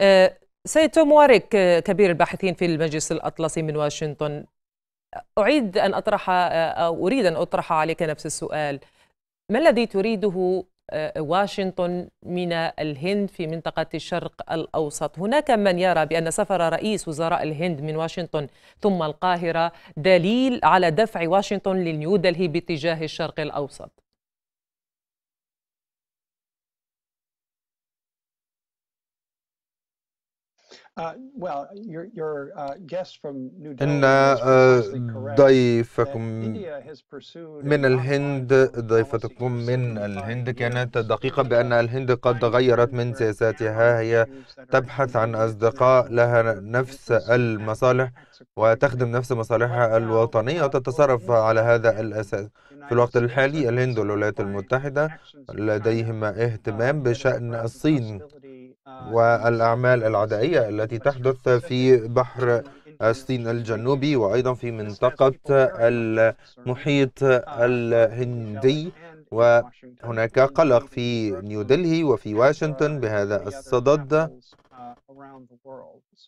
آه، سيد توم واريك آه، كبير الباحثين في المجلس الأطلسي من واشنطن أعيد أن أطرح آه، أو أريد أن أطرح عليك نفس السؤال ما الذي تريده واشنطن من الهند في منطقة الشرق الأوسط هناك من يرى بأن سفر رئيس وزراء الهند من واشنطن ثم القاهرة دليل على دفع واشنطن لنيودلهي باتجاه الشرق الأوسط Uh, uh, إن آه, ضيفكم من الهند ضيفتكم من الهند كانت دقيقة بأن الهند قد غيرت من سياساتها هي تبحث عن أصدقاء لها نفس المصالح وتخدم نفس مصالحها الوطنية وتتصرف على هذا الأساس في الوقت الحالي الهند والولايات المتحدة لديهما uh, اهتمام بشأن الصين والأعمال العدائية التي تحدث في بحر الصين الجنوبي وأيضا في منطقة المحيط الهندي وهناك قلق في نيودلهي وفي واشنطن بهذا الصدد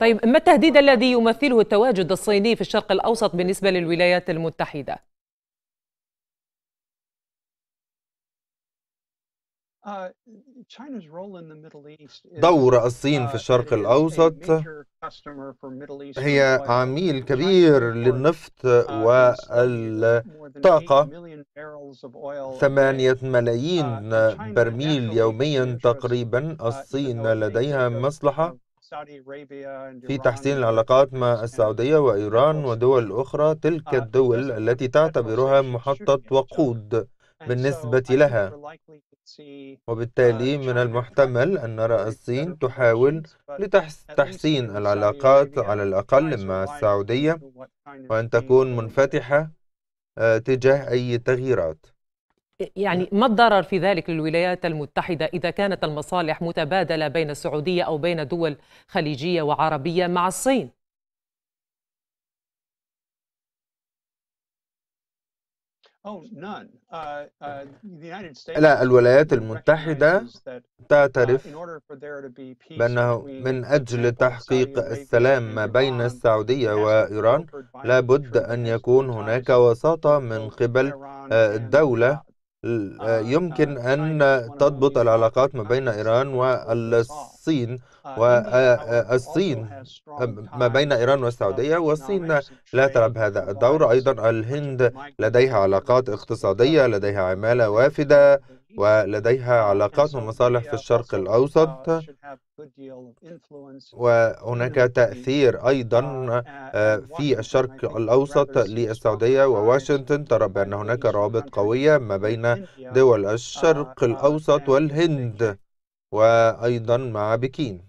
طيب ما التهديد الذي يمثله التواجد الصيني في الشرق الأوسط بالنسبة للولايات المتحدة؟ Uh, دور الصين في uh, الشرق الأوسط هي عميل كبير للنفط uh, والطاقة ثمانية ملايين برميل يوميا تقريبا الصين لديها مصلحة في تحسين العلاقات مع السعودية وإيران ودول أخرى تلك الدول التي تعتبرها محطة وقود بالنسبة لها وبالتالي من المحتمل أن نرى الصين تحاول لتحسين العلاقات على الأقل مع السعودية وأن تكون منفتحة آه، تجاه أي تغييرات يعني نعم. ما الضرر في ذلك للولايات المتحدة إذا كانت المصالح متبادلة بين السعودية أو بين دول خليجية وعربية مع الصين؟ Oh, uh, uh, لا الولايات المتحدة uh, تعترف بأنه من أجل تحقيق السلام ما بين السعودية وإيران لابد أن يكون هناك وساطة من قبل آه، الدولة آه، آه، يمكن آه، أن تضبط العلاقات ما بين إيران والصين والصين ما بين إيران والسعودية والصين لا تلعب هذا الدور أيضا الهند لديها علاقات اقتصادية لديها عمالة وافدة ولديها علاقات ومصالح في الشرق الأوسط وهناك تأثير أيضا uh, آه، uh, في الشرق الأوسط للسعودية وواشنطن ترى بأن هناك روابط قوية ما بين دول الشرق uh, الأوسط والهند وأيضا مع بكين